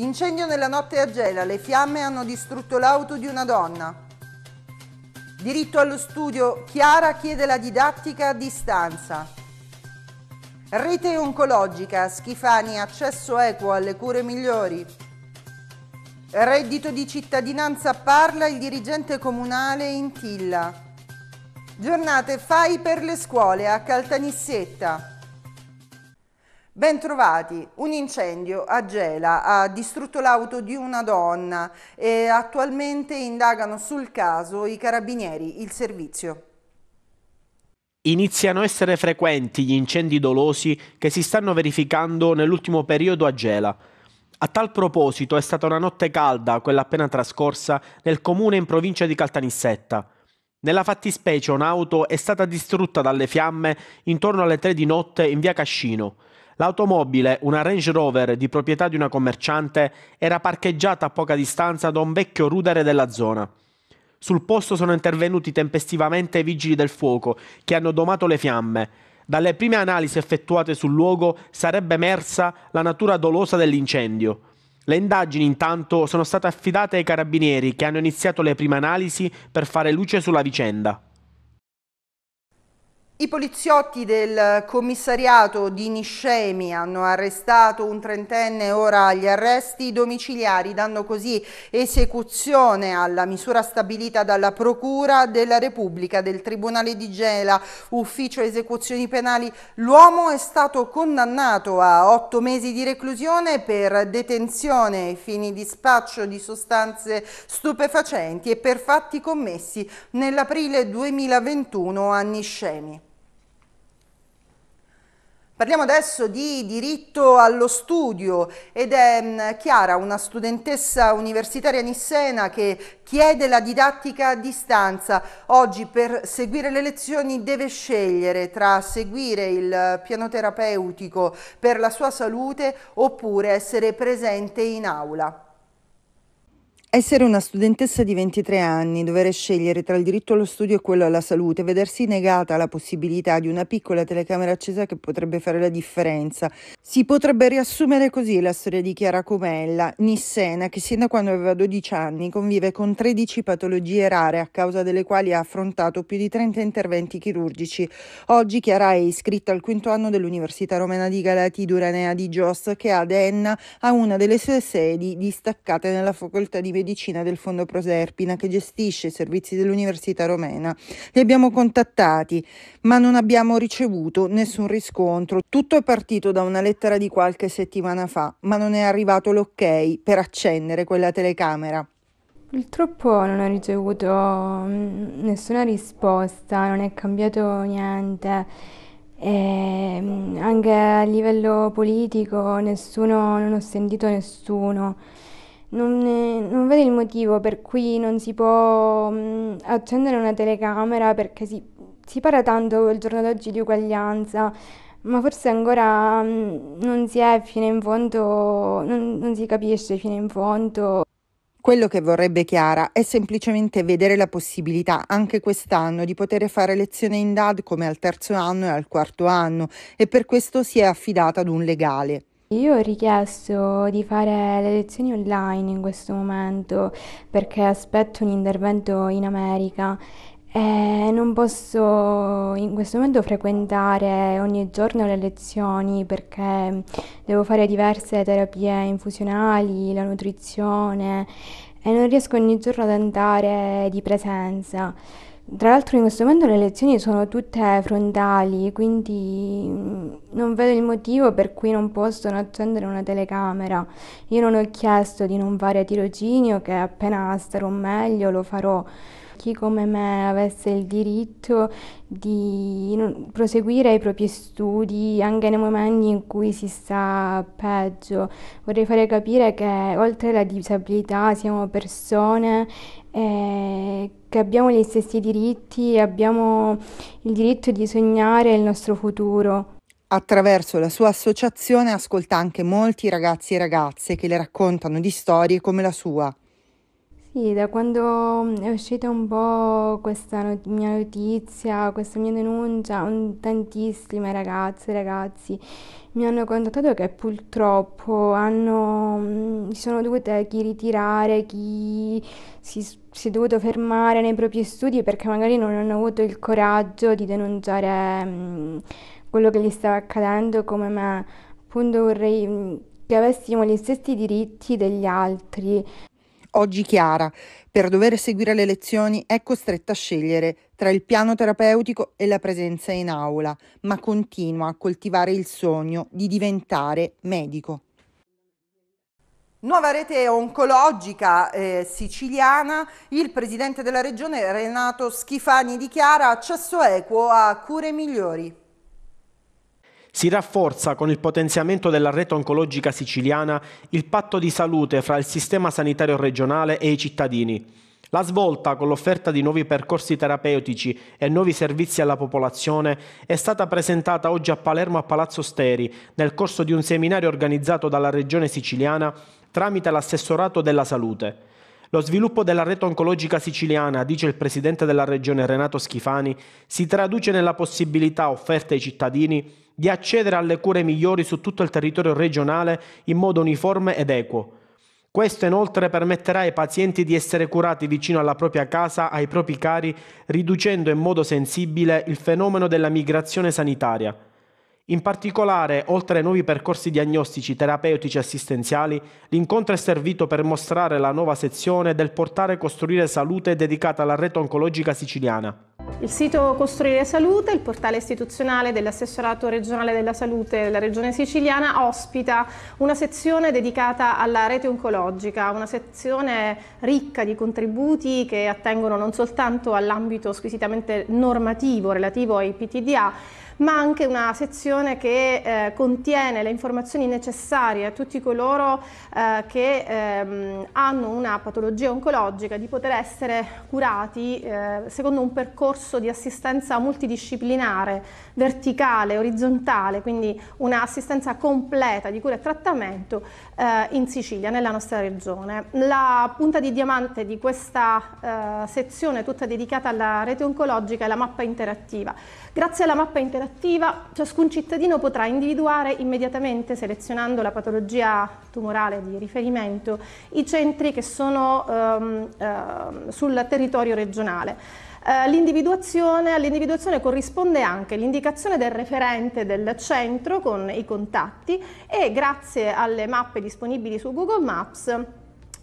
Incendio nella notte a Gela, le fiamme hanno distrutto l'auto di una donna. Diritto allo studio, Chiara chiede la didattica a distanza. Rete oncologica, Schifani, accesso equo alle cure migliori. Reddito di cittadinanza parla il dirigente comunale in Tilla. Giornate FAI per le scuole a Caltanissetta. Bentrovati, un incendio a Gela ha distrutto l'auto di una donna e attualmente indagano sul caso i carabinieri, il servizio. Iniziano a essere frequenti gli incendi dolosi che si stanno verificando nell'ultimo periodo a Gela. A tal proposito è stata una notte calda, quella appena trascorsa, nel comune in provincia di Caltanissetta. Nella fattispecie un'auto è stata distrutta dalle fiamme intorno alle 3 di notte in via Cascino. L'automobile, una Range Rover di proprietà di una commerciante, era parcheggiata a poca distanza da un vecchio rudere della zona. Sul posto sono intervenuti tempestivamente i vigili del fuoco, che hanno domato le fiamme. Dalle prime analisi effettuate sul luogo sarebbe emersa la natura dolosa dell'incendio. Le indagini intanto sono state affidate ai carabinieri che hanno iniziato le prime analisi per fare luce sulla vicenda. I poliziotti del commissariato di Niscemi hanno arrestato un trentenne, ora agli arresti domiciliari, dando così esecuzione alla misura stabilita dalla Procura della Repubblica del Tribunale di Gela, ufficio esecuzioni penali. L'uomo è stato condannato a otto mesi di reclusione per detenzione ai fini di spaccio di sostanze stupefacenti e per fatti commessi nell'aprile 2021 a Niscemi. Parliamo adesso di diritto allo studio ed è mm, Chiara, una studentessa universitaria nissena che chiede la didattica a distanza. Oggi per seguire le lezioni deve scegliere tra seguire il piano terapeutico per la sua salute oppure essere presente in aula. Essere una studentessa di 23 anni, dover scegliere tra il diritto allo studio e quello alla salute, vedersi negata la possibilità di una piccola telecamera accesa che potrebbe fare la differenza. Si potrebbe riassumere così la storia di Chiara Comella, Nissena, che sin da quando aveva 12 anni convive con 13 patologie rare, a causa delle quali ha affrontato più di 30 interventi chirurgici. Oggi Chiara è iscritta al quinto anno dell'Università Romana di Galati Duranea di Gios, che ad Enna ha una delle sue sedi distaccate nella facoltà di biomedicina del Fondo Proserpina che gestisce i servizi dell'Università Romena. Li abbiamo contattati, ma non abbiamo ricevuto nessun riscontro. Tutto è partito da una lettera di qualche settimana fa, ma non è arrivato l'ok per accendere quella telecamera. Purtroppo non ho ricevuto mm, nessuna risposta, non è cambiato niente. E mm, anche a livello politico nessuno, non ho sentito nessuno non, non, vedo il motivo per cui non si può mh, mm, accendere una telecamera perché si, si parla tanto il giorno d'oggi di uguaglianza, ma forse ancora mh, mm, non si è fino in fondo, non, non si capisce fino in fondo. Quello che vorrebbe Chiara è semplicemente vedere la possibilità anche quest'anno di poter fare lezione in DAD come al terzo anno e al quarto anno e per questo si è affidata ad un legale. Io ho richiesto di fare le lezioni online in questo momento perché aspetto un intervento in America e non posso in questo momento frequentare ogni giorno le lezioni perché devo fare diverse terapie infusionali, la nutrizione e non riesco ogni giorno ad andare di presenza. Tra l'altro in questo momento le lezioni sono tutte frontali, quindi mm, non vedo il motivo per cui non possono accendere una telecamera. Io non ho chiesto di non fare tirocinio, che appena starò meglio lo farò chi come me avesse il diritto di proseguire i propri studi anche nei momenti in cui si sta peggio. Vorrei fare capire che oltre alla disabilità siamo persone eh, che abbiamo gli stessi diritti, abbiamo il diritto di sognare il nostro futuro. Attraverso la sua associazione ascolta anche molti ragazzi e ragazze che le raccontano di storie come la sua. Sì, da quando mm, è uscita un po' questa not- mia notizia, questa mia denuncia, un- tantissime ragazze e ragazzi mi hanno contattato che purtroppo hanno, mm, si sono dovute chi ritirare, chi si, si è dovuto fermare nei propri studi perché magari non hanno avuto il coraggio di denunciare, mm, quello che gli stava accadendo come me. Appunto vorrei, mm, che avessimo gli stessi diritti degli altri Oggi Chiara, per dover seguire le lezioni, è costretta a scegliere tra il piano terapeutico e la presenza in aula, ma continua a coltivare il sogno di diventare medico. Nuova rete oncologica eh, siciliana, il presidente della regione Renato Schifani dichiara accesso equo a cure migliori. Si rafforza con il potenziamento della rete oncologica siciliana il patto di salute fra il sistema sanitario regionale e i cittadini. La svolta con l'offerta di nuovi percorsi terapeutici e nuovi servizi alla popolazione è stata presentata oggi a Palermo a Palazzo Steri nel corso di un seminario organizzato dalla Regione siciliana tramite l'assessorato della salute. Lo sviluppo della rete oncologica siciliana, dice il presidente della regione Renato Schifani, si traduce nella possibilità offerta ai cittadini di accedere alle cure migliori su tutto il territorio regionale in modo uniforme ed equo. Questo inoltre permetterà ai pazienti di essere curati vicino alla propria casa, ai propri cari, riducendo in modo sensibile il fenomeno della migrazione sanitaria. In particolare, oltre ai nuovi percorsi diagnostici, terapeutici e assistenziali, l'incontro è servito per mostrare la nuova sezione del portare Costruire Salute dedicata alla rete oncologica siciliana. Il sito Costruire Salute, il portale istituzionale dell'assessorato regionale della salute della regione siciliana, ospita una sezione dedicata alla rete oncologica, una sezione ricca di contributi che attengono non soltanto all'ambito squisitamente normativo relativo ai PTDA, ma anche una sezione che eh, contiene le informazioni necessarie a tutti coloro eh, che ehm, hanno una patologia oncologica di poter essere curati eh, secondo un percorso di assistenza multidisciplinare, verticale, orizzontale, quindi un'assistenza completa di cura e trattamento eh, in Sicilia, nella nostra regione. La punta di diamante di questa eh, sezione tutta dedicata alla rete oncologica è la mappa interattiva. Grazie alla mappa interattiva ciascun cittadino potrà individuare immediatamente, selezionando la patologia tumorale di riferimento, i centri che sono ehm, eh, sul territorio regionale. Eh, l'individuazione, all'individuazione corrisponde anche l'indicazione del referente del centro con i contatti e grazie alle mappe disponibili su Google Maps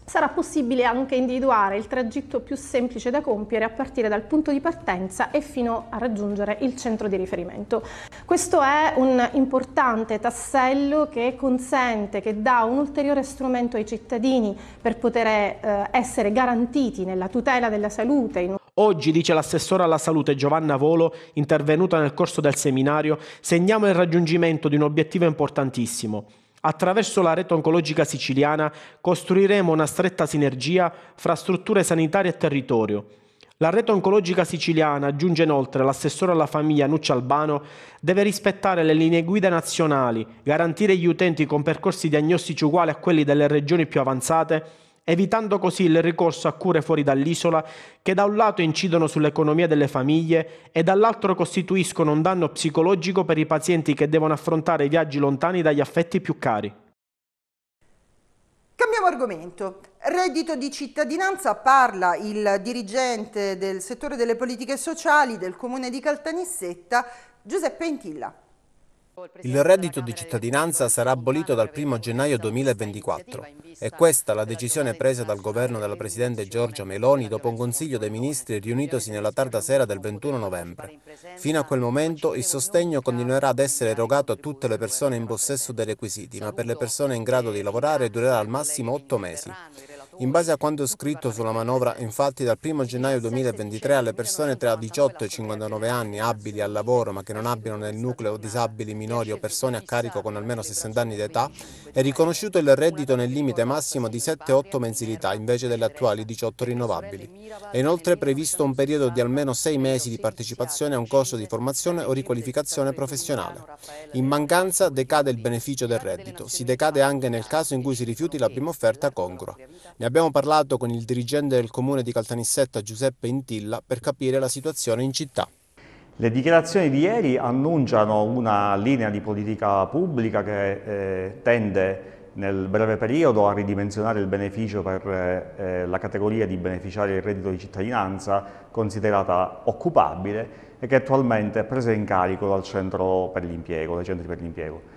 sarà possibile anche individuare il tragitto più semplice da compiere a partire dal punto di partenza e fino a raggiungere il centro di riferimento. Questo è un importante tassello che consente, che dà un ulteriore strumento ai cittadini per poter eh, essere garantiti nella tutela della salute. Oggi, dice l'assessore alla salute Giovanna Volo, intervenuta nel corso del seminario, segniamo il raggiungimento di un obiettivo importantissimo. Attraverso la rete oncologica siciliana costruiremo una stretta sinergia fra strutture sanitarie e territorio. La rete oncologica siciliana, aggiunge inoltre l'assessore alla famiglia Nuccia Albano, deve rispettare le linee guida nazionali, garantire gli utenti con percorsi diagnostici uguali a quelli delle regioni più avanzate evitando così il ricorso a cure fuori dall'isola che da un lato incidono sull'economia delle famiglie e dall'altro costituiscono un danno psicologico per i pazienti che devono affrontare viaggi lontani dagli affetti più cari. Cambiamo argomento. Reddito di cittadinanza parla il dirigente del settore delle politiche sociali del comune di Caltanissetta, Giuseppe Intilla. Il reddito di cittadinanza sarà abolito dal 1 gennaio 2024. È questa la decisione presa dal governo della Presidente Giorgia Meloni dopo un Consiglio dei Ministri riunitosi nella tarda sera del 21 novembre. Fino a quel momento il sostegno continuerà ad essere erogato a tutte le persone in possesso dei requisiti, ma per le persone in grado di lavorare durerà al massimo otto mesi. In base a quanto scritto sulla manovra, infatti, dal 1 gennaio 2023 alle persone tra 18 e 59 anni abili al lavoro ma che non abbiano nel nucleo disabili minori o persone a carico con almeno 60 anni d'età è riconosciuto il reddito nel limite massimo di 7-8 mensilità invece delle attuali 18 rinnovabili. È inoltre previsto un periodo di almeno 6 mesi di partecipazione a un corso di formazione o riqualificazione professionale. In mancanza decade il beneficio del reddito, si decade anche nel caso in cui si rifiuti la prima offerta congrua. Ne ne abbiamo parlato con il dirigente del comune di Caltanissetta Giuseppe Intilla per capire la situazione in città. Le dichiarazioni di ieri annunciano una linea di politica pubblica che eh, tende nel breve periodo a ridimensionare il beneficio per eh, la categoria di beneficiari del reddito di cittadinanza considerata occupabile e che attualmente è presa in carico dal centro per l'impiego, dai centri per l'impiego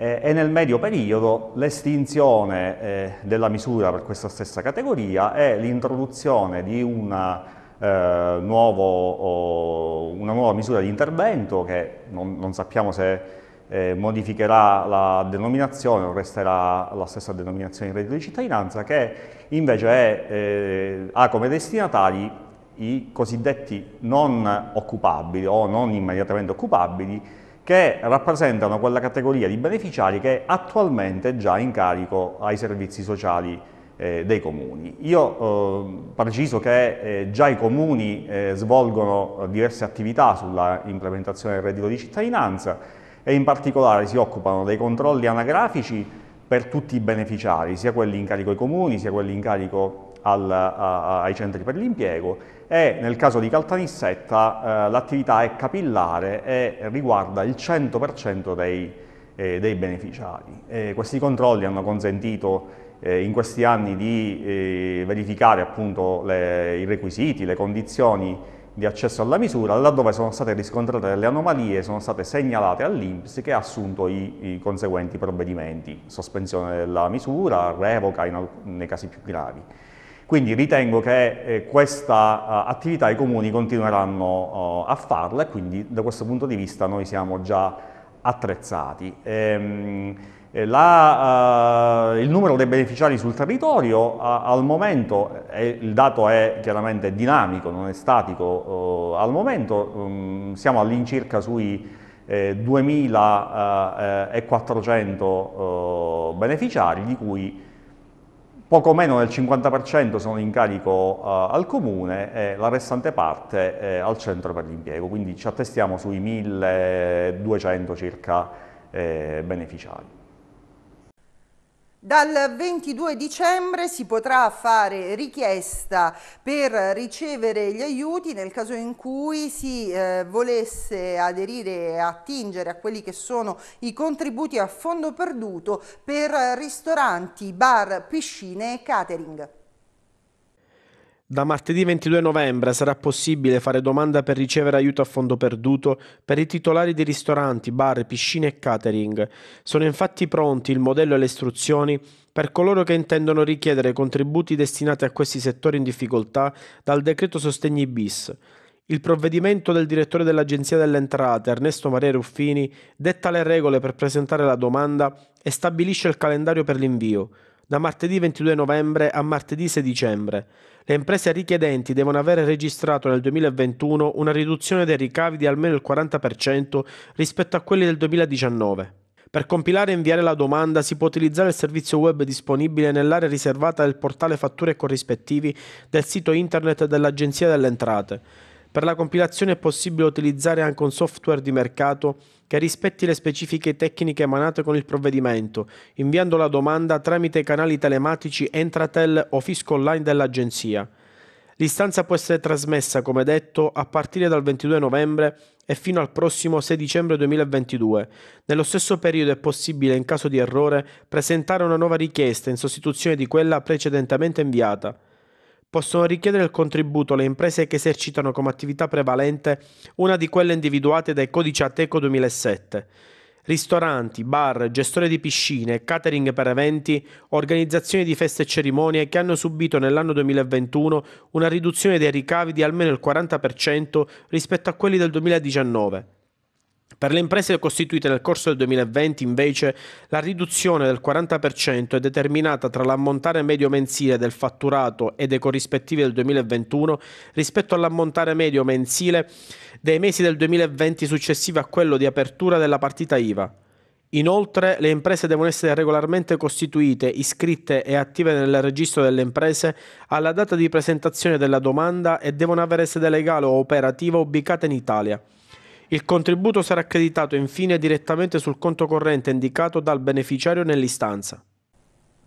eh, e nel medio periodo l'estinzione eh, della misura per questa stessa categoria e l'introduzione di una, eh, nuovo, una, nuova misura di intervento che non, non sappiamo se eh, modificherà la denominazione o resterà la stessa denominazione di reddito di cittadinanza che invece è, eh, ha come destinatari i cosiddetti non occupabili o non immediatamente occupabili che rappresentano quella categoria di beneficiari che è attualmente già in carico ai servizi sociali eh, dei comuni. Io eh, preciso che eh, già i comuni eh, svolgono diverse attività sulla implementazione del reddito di cittadinanza e in particolare si occupano dei controlli anagrafici per tutti i beneficiari, sia quelli in carico ai comuni, sia quelli in carico al, a, ai centri per l'impiego e nel caso di Caltanissetta eh, l'attività è capillare e riguarda il 100% dei, eh, dei, beneficiari. E questi controlli hanno consentito eh, in questi anni di eh, verificare appunto le, i requisiti, le condizioni di accesso alla misura, laddove sono state riscontrate delle anomalie sono state segnalate all'INPS che ha assunto i, i, conseguenti provvedimenti, sospensione della misura, revoca in, nei casi più gravi. Quindi ritengo che eh, questa uh, attività i comuni continueranno uh, a farla e quindi da questo punto di vista noi siamo già attrezzati. Ehm, eh, la, uh, il numero dei beneficiari sul territorio al momento, eh, il dato è chiaramente dinamico, non è statico, oh, al momento um, siamo all'incirca sui eh, 2.400 beneficiari di cui poco meno del 50% sono in carico eh, al comune e la restante parte eh, al centro per l'impiego, quindi ci attestiamo sui 1200 circa eh, beneficiari. Dal 22 dicembre si potrà fare richiesta per ricevere gli aiuti nel caso in cui si eh, volesse aderire e attingere a quelli che sono i contributi a fondo perduto per ristoranti, bar, piscine e catering. Da martedì 22 novembre sarà possibile fare domanda per ricevere aiuto a fondo perduto per i titolari di ristoranti, bar, piscine e catering. Sono infatti pronti il modello e le istruzioni per coloro che intendono richiedere contributi destinati a questi settori in difficoltà dal decreto Sostegni bis. Il provvedimento del direttore dell'Agenzia delle Entrate, Ernesto Maria Ruffini, detta le regole per presentare la domanda e stabilisce il calendario per l'invio da martedì 22 novembre a martedì 6 dicembre. Le imprese richiedenti devono avere registrato nel 2021 una riduzione dei ricavi di almeno il 40% rispetto a quelli del 2019. Per compilare e inviare la domanda si può utilizzare il servizio web disponibile nell'area riservata del portale fatture corrispettivi del sito internet dell'Agenzia delle Entrate per la compilazione è possibile utilizzare anche un software di mercato che rispetti le specifiche tecniche emanate con il provvedimento, inviando la domanda tramite i canali telematici Entratel o Fisco Online dell'Agenzia. L'istanza può essere trasmessa, come detto, a partire dal 22 novembre e fino al prossimo 6 dicembre 2022. Nello stesso periodo è possibile, in caso di errore, presentare una nuova richiesta in sostituzione di quella precedentemente inviata possono richiedere il contributo le imprese che esercitano come attività prevalente una di quelle individuate dai codici Ateco 2007. Ristoranti, bar, gestori di piscine, catering per eventi, organizzazioni di feste e cerimonie che hanno subito nell'anno 2021 una riduzione dei ricavi di almeno il 40% rispetto a quelli del 2019. Per le imprese costituite nel corso del 2020 invece la riduzione del 40% è determinata tra l'ammontare medio mensile del fatturato e dei corrispettivi del 2021 rispetto all'ammontare medio mensile dei mesi del 2020 successivi a quello di apertura della partita IVA. Inoltre le imprese devono essere regolarmente costituite, iscritte e attive nel registro delle imprese alla data di presentazione della domanda e devono avere sede legale o operativa ubicata in Italia. Il contributo sarà accreditato infine direttamente sul conto corrente indicato dal beneficiario nell'istanza.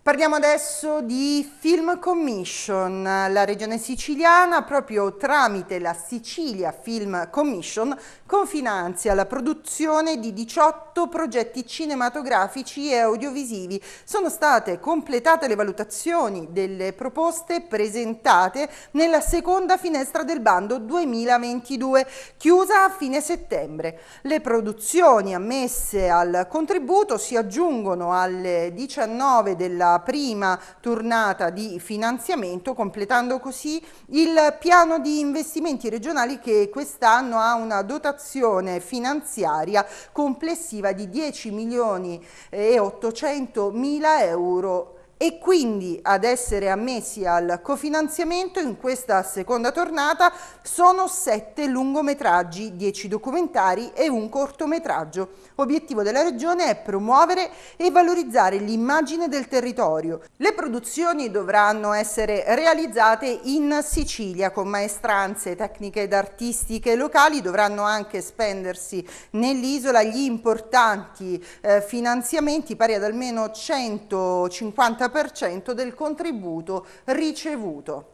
Parliamo adesso di Film Commission. La regione siciliana, proprio tramite la Sicilia Film Commission, confinanzia la produzione di 18 progetti cinematografici e audiovisivi. Sono state completate le valutazioni delle proposte presentate nella seconda finestra del bando 2022, chiusa a fine settembre. Le produzioni ammesse al contributo si aggiungono alle 19 della prima tornata di finanziamento, completando così il piano di investimenti regionali che quest'anno ha una dotazione finanziaria complessiva di 10 milioni e 800 mila euro e quindi ad essere ammessi al cofinanziamento in questa seconda tornata sono sette lungometraggi, dieci documentari e un cortometraggio. Obiettivo della Regione è promuovere e valorizzare l'immagine del territorio. Le produzioni dovranno essere realizzate in Sicilia con maestranze, tecniche ed artistiche locali, dovranno anche spendersi nell'isola gli importanti eh, finanziamenti pari ad almeno 150 50% del contributo ricevuto.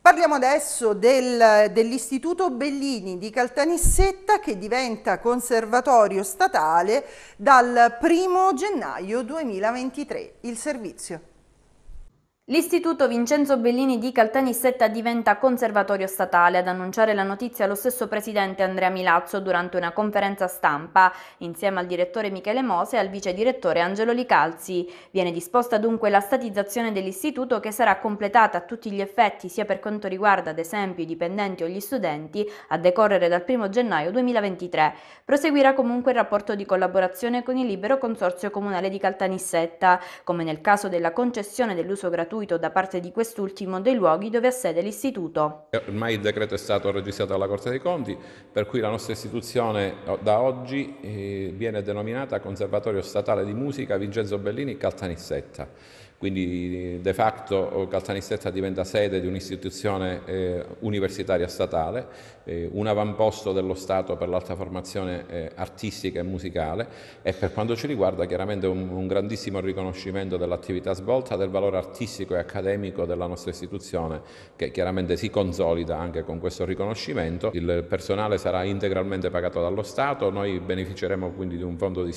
Parliamo adesso del, dell'Istituto Bellini di Caltanissetta che diventa conservatorio statale dal 1 gennaio 2023. Il servizio. L'Istituto Vincenzo Bellini di Caltanissetta diventa conservatorio statale, ad annunciare la notizia lo stesso presidente Andrea Milazzo durante una conferenza stampa, insieme al direttore Michele Mose e al vice direttore Angelo Licalzi. Viene disposta dunque la statizzazione dell'istituto che sarà completata a tutti gli effetti sia per quanto riguarda ad esempio i dipendenti o gli studenti a decorrere dal 1 gennaio 2023. Proseguirà comunque il rapporto di collaborazione con il libero consorzio comunale di Caltanissetta, come nel caso della concessione dell'uso gratuito gratuito da parte di quest'ultimo dei luoghi dove ha sede l'istituto. Eh, ormai il decreto è stato registrato dalla Corte dei Conti, per cui la nostra istituzione eh, da oggi eh, viene denominata Conservatorio Statale di Musica Vincenzo Bellini Caltanissetta quindi de facto Caltanissetta diventa sede di un'istituzione eh, universitaria statale, eh, un avamposto dello Stato per l'alta formazione eh, artistica e musicale e per quanto ci riguarda chiaramente un, un grandissimo riconoscimento dell'attività svolta, del valore artistico e accademico della nostra istituzione che chiaramente si consolida anche con questo riconoscimento. Il personale sarà integralmente pagato dallo Stato, noi beneficeremo quindi di un fondo d'istituto,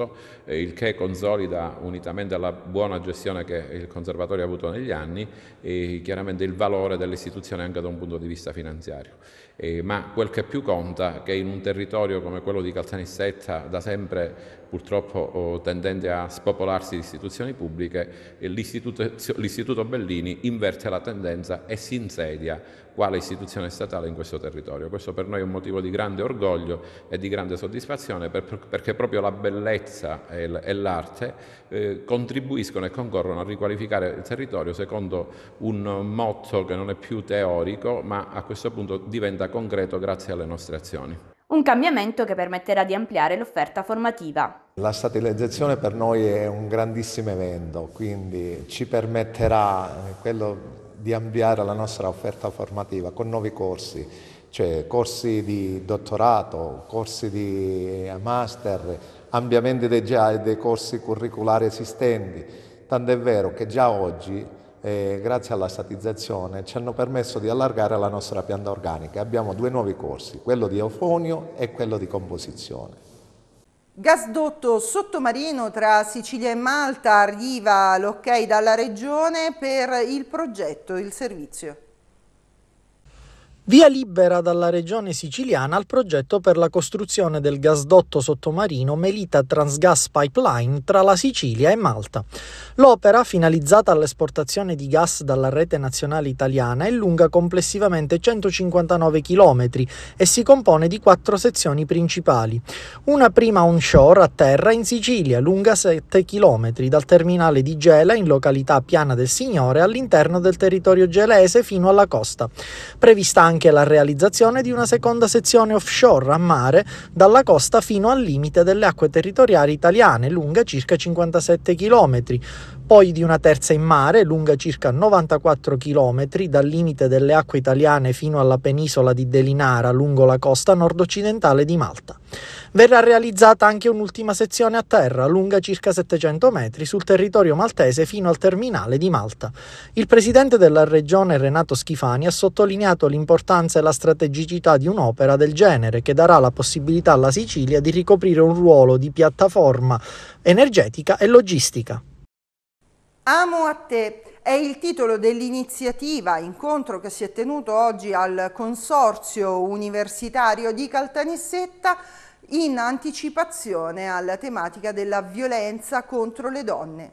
istituto, eh, il che consolida unitamente alla buona gestione che che il Conservatorio ha avuto negli anni e chiaramente il valore dell'istituzione anche da un punto di vista finanziario. Eh, ma quel che più conta è che in un territorio come quello di Caltanissetta, da sempre purtroppo oh, tendente a spopolarsi di istituzioni pubbliche, eh, l'istituto Bellini inverte la tendenza e si insedia quale istituzione statale in questo territorio. Questo per noi è un motivo di grande orgoglio e di grande soddisfazione perché proprio la bellezza e l'arte eh, contribuiscono e concorrono a riqualificare il territorio secondo un motto che non è più teorico ma a questo punto diventa concreto grazie alle nostre azioni. Un cambiamento che permetterà di ampliare l'offerta formativa. La statalizzazione per noi è un grandissimo evento, quindi ci permetterà, quello di ampliare la nostra offerta formativa con nuovi corsi, cioè corsi di dottorato, corsi di eh, master, ampliamenti dei, dei corsi curriculari esistenti. Tant'è vero che già oggi, eh, grazie alla statizzazione, ci hanno permesso di allargare la nostra pianta organica. Abbiamo due nuovi corsi, quello di eufonio e quello di composizione. Gasdotto sottomarino tra Sicilia e Malta arriva l'ok dalla Regione per il progetto, il servizio. Via libera dalla regione siciliana al progetto per la costruzione del gasdotto sottomarino Melita Transgas Pipeline tra la Sicilia e Malta. L'opera, finalizzata all'esportazione di gas dalla rete nazionale italiana, è lunga complessivamente 159 km e si compone di quattro sezioni principali. Una prima onshore a terra in Sicilia, lunga 7 km, dal terminale di Gela in località Piana del Signore all'interno del territorio gelese fino alla costa. Prevista anche la realizzazione di una seconda sezione offshore a mare dalla costa fino al limite delle acque territoriali italiane, lunga circa 57 km, poi di una terza in mare, lunga circa 94 km dal limite delle acque italiane fino alla penisola di Delinara, lungo la costa nordoccidentale di Malta. Verrà realizzata anche un'ultima sezione a terra, lunga circa 700 metri, sul territorio maltese fino al terminale di Malta. Il presidente della regione Renato Schifani ha sottolineato l'importanza e la strategicità di un'opera del genere che darà la possibilità alla Sicilia di ricoprire un ruolo di piattaforma energetica e logistica. Amo a te è il titolo dell'iniziativa, incontro che si è tenuto oggi al Consorzio Universitario di Caltanissetta in anticipazione alla tematica della violenza contro le donne.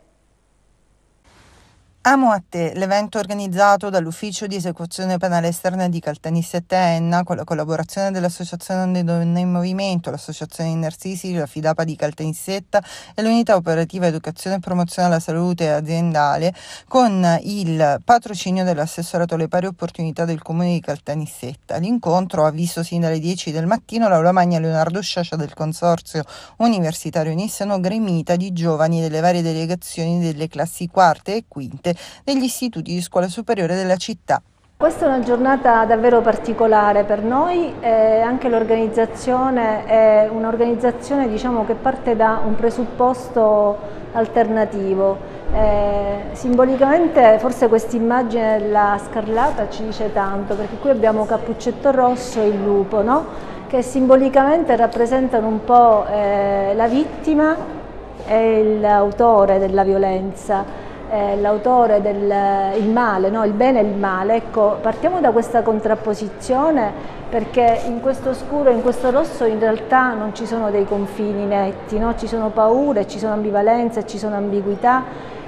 Amo a te, l'evento organizzato dall'Ufficio di esecuzione penale esterna di Caltanissetta Enna con la collaborazione dell'Associazione delle Donne in Movimento, l'Associazione Narsisi, la Fidapa di Caltanissetta e l'Unità Operativa Educazione e Promozione alla Salute Aziendale con il patrocinio dell'assessorato alle pari opportunità del Comune di Caltanissetta. L'incontro ha visto sin dalle 10 del mattino l'Aula Magna Leonardo Sciascia del Consorzio Universitario Nissano Gremita di giovani delle varie delegazioni delle classi quarte e quinte negli istituti di scuola superiore della città. Questa è una giornata davvero particolare per noi, eh, anche l'organizzazione è un'organizzazione diciamo, che parte da un presupposto alternativo. Eh, simbolicamente forse questa immagine della scarlata ci dice tanto, perché qui abbiamo Cappuccetto Rosso e il lupo, no? che simbolicamente rappresentano un po' eh, la vittima e l'autore della violenza eh, l'autore del eh, male, no? il bene e il male, ecco, partiamo da questa contrapposizione perché in questo scuro e in questo rosso in realtà non ci sono dei confini netti, no? ci sono paure, ci sono ambivalenze, ci sono ambiguità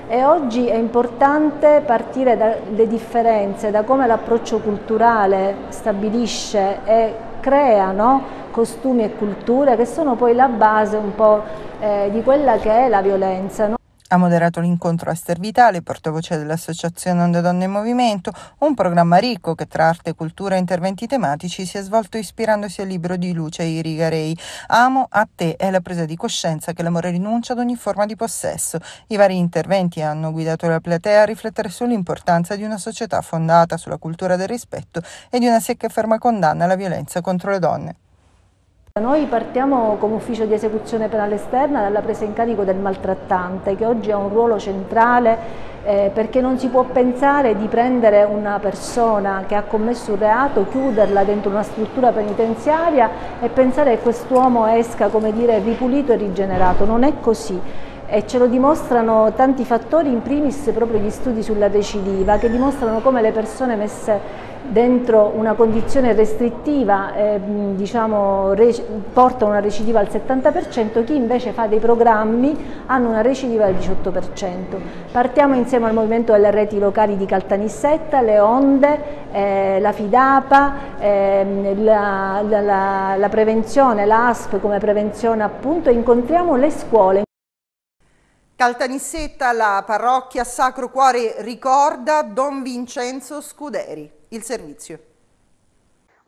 e oggi è importante partire dalle differenze, da come l'approccio culturale stabilisce e crea no? costumi e culture che sono poi la base un po' eh, di quella che è la violenza. No? Ha moderato l'incontro Ester Vitale, portavoce dell'Associazione Onde Donne in Movimento, un programma ricco che tra arte, cultura e interventi tematici si è svolto ispirandosi al libro di Luce Irigarei. Amo a te è la presa di coscienza che l'amore rinuncia ad ogni forma di possesso. I vari interventi hanno guidato la platea a riflettere sull'importanza di una società fondata sulla cultura del rispetto e di una secca e ferma condanna alla violenza contro le donne. Noi partiamo come ufficio di esecuzione penale esterna dalla presa in carico del maltrattante che oggi ha un ruolo centrale eh, perché non si può pensare di prendere una persona che ha commesso un reato, chiuderla dentro una struttura penitenziaria e pensare che quest'uomo esca come dire ripulito e rigenerato, non è così e ce lo dimostrano tanti fattori, in primis proprio gli studi sulla recidiva che dimostrano come le persone messe dentro una condizione restrittiva eh, diciamo, porta una recidiva al 70%, chi invece fa dei programmi hanno una recidiva al 18%. Partiamo insieme al movimento delle reti locali di Caltanissetta, le onde, eh, la Fidapa, eh, la, la, la, la prevenzione, l'ASP come prevenzione appunto, incontriamo le scuole. Caltanissetta, la parrocchia Sacro Cuore ricorda Don Vincenzo Scuderi il servizio.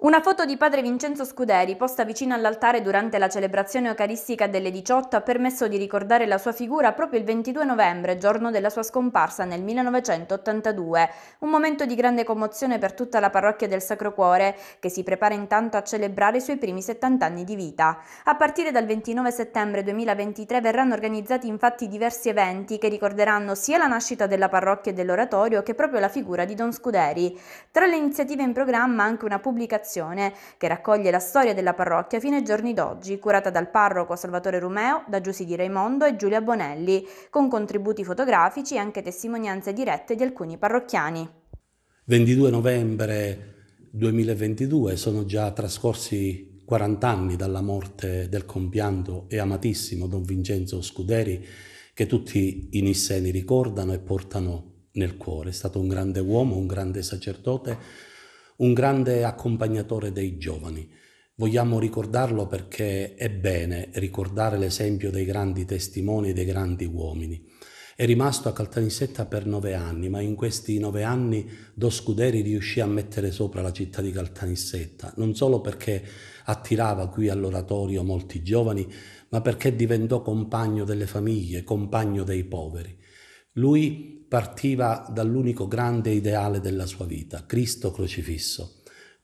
Una foto di padre Vincenzo Scuderi, posta vicino all'altare durante la celebrazione eucaristica delle 18, ha permesso di ricordare la sua figura proprio il 22 novembre, giorno della sua scomparsa nel 1982. Un momento di grande commozione per tutta la parrocchia del Sacro Cuore, che si prepara intanto a celebrare i suoi primi 70 anni di vita. A partire dal 29 settembre 2023 verranno organizzati infatti diversi eventi che ricorderanno sia la nascita della parrocchia e dell'oratorio che proprio la figura di Don Scuderi. Tra le iniziative in programma anche una pubblicazione Creazione, che raccoglie la storia della parrocchia fino ai giorni d'oggi, curata dal parroco Salvatore Romeo, da Giussi di Raimondo e Giulia Bonelli, con contributi fotografici e anche testimonianze dirette di alcuni parrocchiani. 22 novembre 2022, sono già trascorsi 40 anni dalla morte del compianto e amatissimo Don Vincenzo Scuderi, che tutti i nisseni ricordano e portano nel cuore. È stato un grande uomo, un grande sacerdote, un grande accompagnatore dei giovani. Vogliamo ricordarlo perché è bene ricordare l'esempio dei grandi testimoni, dei grandi uomini. È rimasto a Caltanissetta per nove anni, ma in questi nove anni Do Scuderi riuscì a mettere sopra la città di Caltanissetta, non solo perché attirava qui all'oratorio molti giovani, ma perché diventò compagno delle famiglie, compagno dei poveri. Lui partiva dall'unico grande ideale della sua vita, Cristo crocifisso.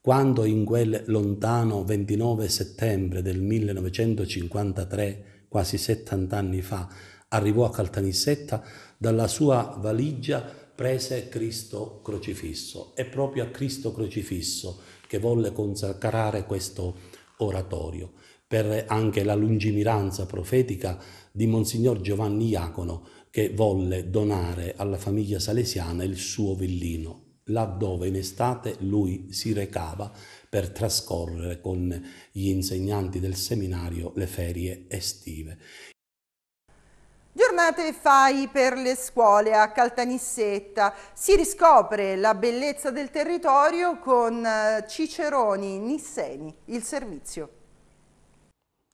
Quando in quel lontano 29 settembre del 1953, quasi 70 anni fa, arrivò a Caltanissetta, dalla sua valigia prese Cristo crocifisso. È proprio a Cristo crocifisso che volle consacrare questo oratorio, per anche la lungimiranza profetica di Monsignor Giovanni Iacono, che volle donare alla famiglia salesiana il suo villino, laddove in estate lui si recava per trascorrere con gli insegnanti del seminario le ferie estive. Giornate FAI per le scuole a Caltanissetta. Si riscopre la bellezza del territorio con eh, Ciceroni Nisseni, il servizio.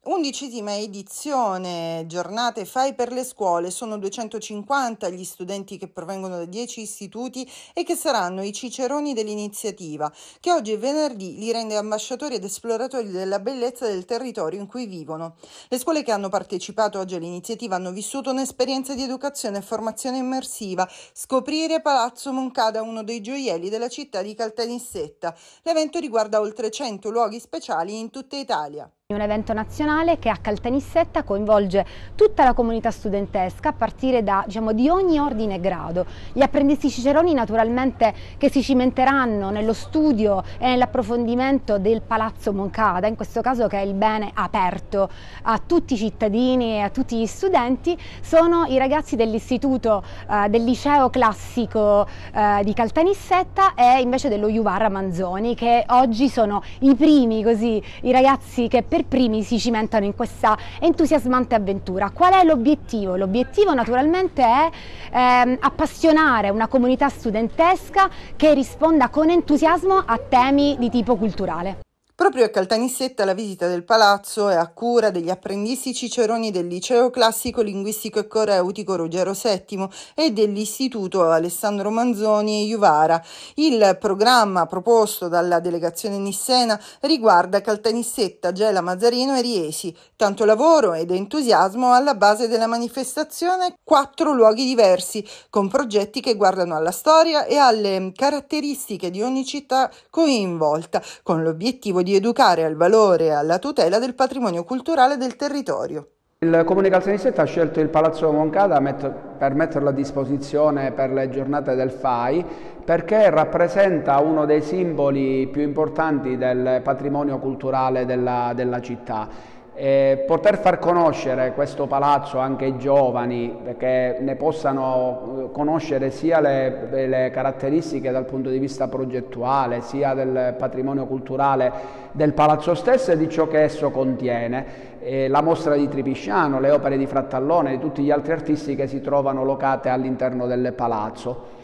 Undicesima edizione, giornate FAI per le scuole, sono 250 gli studenti che provengono da 10 istituti e che saranno i ciceroni dell'iniziativa, che oggi e venerdì li rende ambasciatori ed esploratori della bellezza del territorio in cui vivono. Le scuole che hanno partecipato oggi all'iniziativa hanno vissuto un'esperienza di educazione e formazione immersiva, scoprire Palazzo Moncada, uno dei gioielli della città di Caltanissetta. L'evento riguarda oltre 100 luoghi speciali in tutta Italia un evento nazionale che a Caltanissetta coinvolge tutta la comunità studentesca a partire da, diciamo, di ogni ordine e grado. Gli apprendisti ciceroni naturalmente che si cimenteranno nello studio e nell'approfondimento del Palazzo Moncada, in questo caso che è il bene aperto a tutti i cittadini e a tutti gli studenti, sono i ragazzi dell'istituto eh, del liceo classico eh, di Caltanissetta e invece dello Juvarra Manzoni che oggi sono i primi così, i ragazzi che per primi si cimentano in questa entusiasmante avventura. Qual è l'obiettivo? L'obiettivo naturalmente è ehm, appassionare una comunità studentesca che risponda con entusiasmo a temi di tipo culturale. Proprio a Caltanissetta la visita del palazzo è a cura degli apprendisti ciceroni del Liceo Classico Linguistico e Coreutico Ruggero VII e dell'Istituto Alessandro Manzoni e Juvara. Il programma proposto dalla delegazione nissena riguarda Caltanissetta, Gela Mazzarino e Riesi. Tanto lavoro ed entusiasmo alla base della manifestazione quattro luoghi diversi, con progetti che guardano alla storia e alle caratteristiche di ogni città coinvolta, con l'obiettivo di educare al valore e alla tutela del patrimonio culturale del territorio. Il Comune Caltanissetta ha scelto il Palazzo Moncada per metterlo a disposizione per le giornate del FAI perché rappresenta uno dei simboli più importanti del patrimonio culturale della, della città eh, poter far conoscere questo palazzo anche ai giovani perché ne possano eh, conoscere sia le, le, caratteristiche dal punto di vista progettuale sia del patrimonio culturale del palazzo stesso e di ciò che esso contiene eh, la mostra di Tripisciano, le opere di Frattallone e tutti gli altri artisti che si trovano locate all'interno del palazzo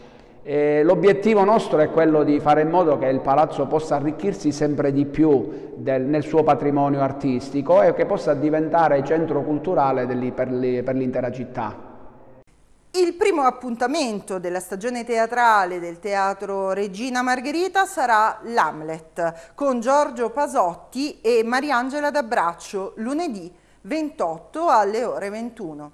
eh, l'obiettivo nostro è quello di fare in modo che il palazzo possa arricchirsi sempre di più del, nel suo patrimonio artistico e che possa diventare centro culturale per, l'intera città. Il primo appuntamento della stagione teatrale del Teatro Regina Margherita sarà l'Hamlet con Giorgio Pasotti e Mariangela D'Abraccio lunedì 28 alle ore 21.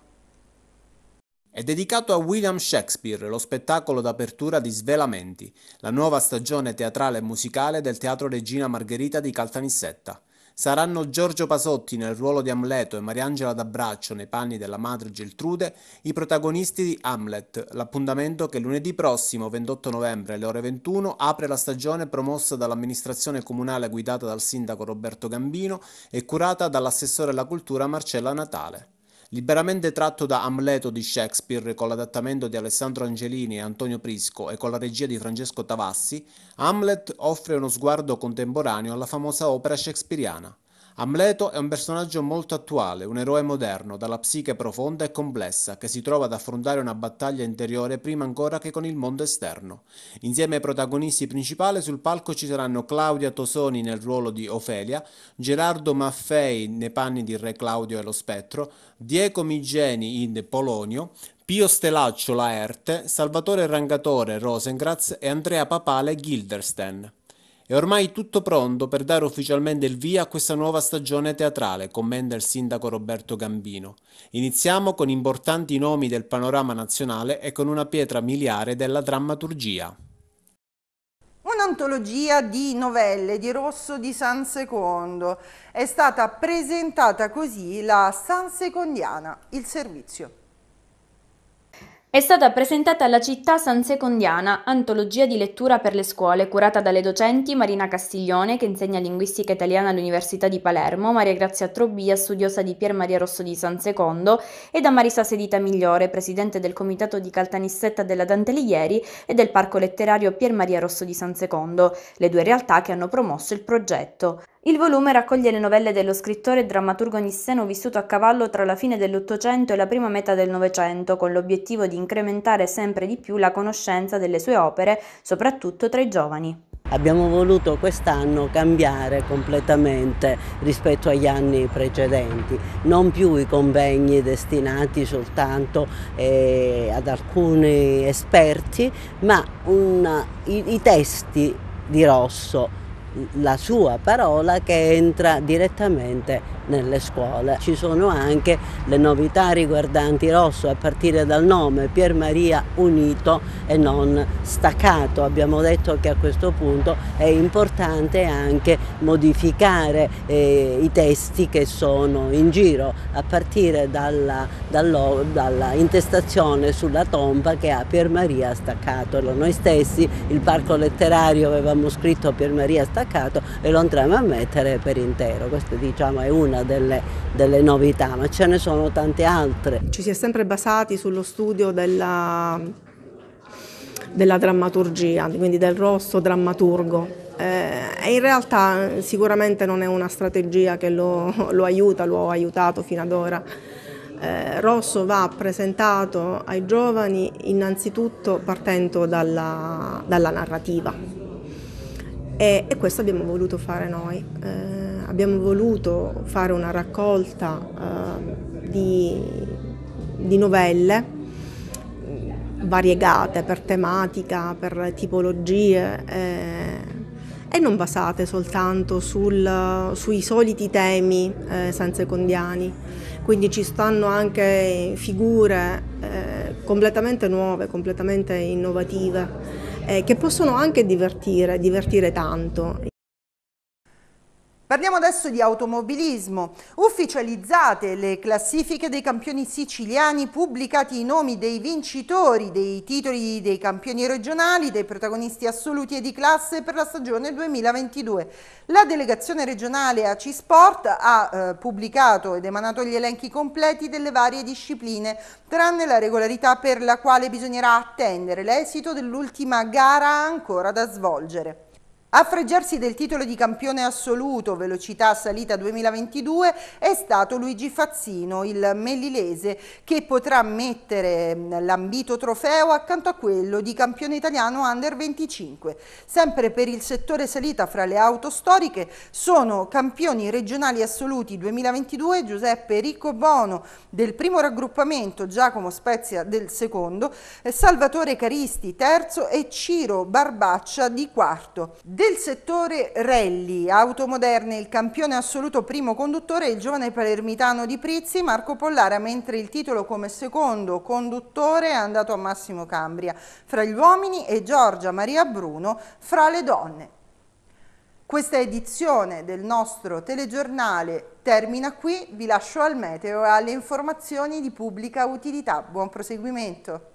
È dedicato a William Shakespeare lo spettacolo d'apertura di Svelamenti, la nuova stagione teatrale e musicale del Teatro Regina Margherita di Caltanissetta. Saranno Giorgio Pasotti nel ruolo di Amleto e Mariangela D'Abraccio nei panni della madre Geltrude i protagonisti di Hamlet, l'appuntamento che lunedì prossimo, 28 novembre alle ore 21, apre la stagione promossa dall'amministrazione comunale guidata dal sindaco Roberto Gambino e curata dall'assessore alla cultura Marcella Natale. Liberamente tratto da Amleto di Shakespeare con l'adattamento di Alessandro Angelini e Antonio Prisco e con la regia di Francesco Tavassi, Hamlet offre uno sguardo contemporaneo alla famosa opera shakespeariana. Amleto è un personaggio molto attuale, un eroe moderno, dalla psiche profonda e complessa, che si trova ad affrontare una battaglia interiore prima ancora che con il mondo esterno. Insieme ai protagonisti principali sul palco ci saranno Claudia Tosoni nel ruolo di Ofelia, Gerardo Maffei nei panni di Re Claudio e lo Spettro, Diego Migeni in Polonio, Pio Stelaccio Laerte, Salvatore Rangatore Rosengratz e Andrea Papale Gildersten. È ormai tutto pronto per dare ufficialmente il via a questa nuova stagione teatrale, commenta il sindaco Roberto Gambino. Iniziamo con importanti nomi del panorama nazionale e con una pietra miliare della drammaturgia. Un'antologia di novelle di Rosso di San Secondo. È stata presentata così la San Secondiana, il servizio. È stata presentata la città sansecondiana, antologia di lettura per le scuole, curata dalle docenti Marina Castiglione, che insegna linguistica italiana all'Università di Palermo, Maria Grazia Trobbia, studiosa di Pier Maria Rosso di San Secondo, e da Marisa Sedita Migliore, presidente del comitato di Caltanissetta della Dante Alighieri e del parco letterario Pier Maria Rosso di San Secondo, le due realtà che hanno promosso il progetto. Il volume raccoglie le novelle dello scrittore e drammaturgo nisseno vissuto a cavallo tra la fine dell'Ottocento e la prima metà del Novecento, con l'obiettivo di incrementare sempre di più la conoscenza delle sue opere, soprattutto tra i giovani. Abbiamo voluto quest'anno cambiare completamente rispetto agli anni precedenti, non più i convegni destinati soltanto eh, ad alcuni esperti, ma una, i, i testi di Rosso la sua parola che entra direttamente nelle scuole. Ci sono anche le novità riguardanti Rosso a partire dal nome Pier Maria Unito e non Staccato. Abbiamo detto che a questo punto è importante anche modificare eh, i testi che sono in giro a partire dalla, dalla, dalla intestazione sulla tomba che ha Pier Maria Staccato. Noi stessi, il parco letterario, avevamo scritto Pier Maria Staccato staccato e lo andremo a mettere per intero. Questa diciamo, è una delle, delle novità, ma ce ne sono tante altre. Ci si è sempre basati sullo studio della, della drammaturgia, quindi del rosso drammaturgo. Eh, in realtà eh, sicuramente non è una strategia che lo, lo aiuta, lo ha aiutato fino ad ora. Eh, rosso va presentato ai giovani innanzitutto partendo dalla, dalla narrativa, e, e questo abbiamo voluto fare noi. Eh, abbiamo voluto fare una raccolta eh, di, di novelle mm, variegate per tematica, per tipologie eh, e non basate soltanto sul, sui soliti temi eh, senza condiani. Quindi ci stanno anche figure eh, completamente nuove, completamente innovative eh, che possono anche divertire, divertire tanto. Parliamo adesso di automobilismo. Ufficializzate le classifiche dei campioni siciliani, pubblicati i nomi dei vincitori dei titoli dei campioni regionali, dei protagonisti assoluti e di classe per la stagione 2022. La delegazione regionale AC Sport ha eh, pubblicato ed emanato gli elenchi completi delle varie discipline, tranne la regolarità per la quale bisognerà attendere l'esito dell'ultima gara ancora da svolgere. A freggiarsi del titolo di campione assoluto velocità salita 2022 è stato Luigi Fazzino, il mellilese, che potrà mettere mm, l'ambito trofeo accanto a quello di campione italiano under 25. Sempre per il settore salita fra le auto storiche sono campioni regionali assoluti 2022 Giuseppe Ricco Bono del primo raggruppamento, Giacomo Spezia del secondo, Salvatore Caristi terzo e Ciro Barbaccia di quarto. Del settore rally, auto moderne, il campione assoluto primo conduttore è il giovane palermitano di Prizzi, Marco Pollara, mentre il titolo come secondo conduttore è andato a Massimo Cambria, fra gli uomini e Giorgia Maria Bruno, fra le donne. Questa edizione del nostro telegiornale termina qui, vi lascio al meteo e alle informazioni di pubblica utilità. Buon proseguimento!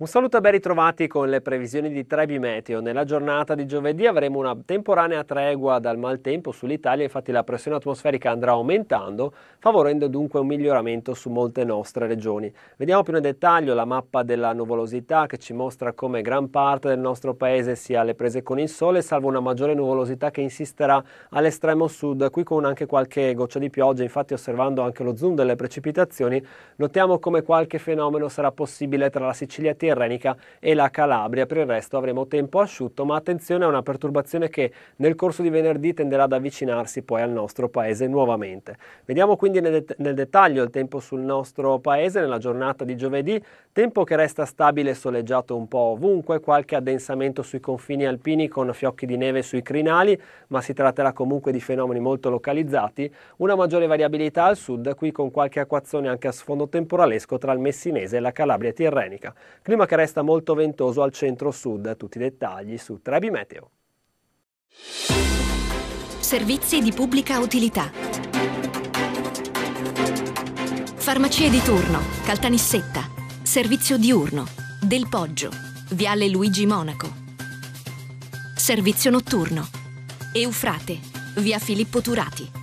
Un saluto e ben ritrovati con le previsioni di Trebi Meteo. Nella giornata di giovedì avremo una temporanea tregua dal maltempo sull'Italia, infatti la pressione atmosferica andrà aumentando, favorendo dunque un miglioramento su molte nostre regioni. Vediamo più nel dettaglio la mappa della nuvolosità che ci mostra come gran parte del nostro paese sia alle prese con il sole, salvo una maggiore nuvolosità che insisterà all'estremo sud, qui con anche qualche goccia di pioggia, infatti osservando anche lo zoom delle precipitazioni, notiamo come qualche fenomeno sarà possibile tra la Sicilia e Tirrenica e la Calabria, per il resto avremo tempo asciutto, ma attenzione a una perturbazione che nel corso di venerdì tenderà ad avvicinarsi poi al nostro paese nuovamente. Vediamo quindi nel, det nel dettaglio il tempo sul nostro paese nella giornata di giovedì, tempo che resta stabile e soleggiato un po' ovunque, qualche addensamento sui confini alpini con fiocchi di neve sui crinali, ma si tratterà comunque di fenomeni molto localizzati, una maggiore variabilità al sud, qui con qualche acquazzone anche a sfondo temporalesco tra il Messinese e la Calabria Tirrenica. Clima ma che resta molto ventoso al centro-sud. Tutti i dettagli su Trebi Meteo. Servizi di pubblica utilità. Farmacie di turno, Caltanissetta, servizio diurno, Del Poggio, Viale Luigi Monaco. Servizio notturno, Eufrate, Via Filippo Turati.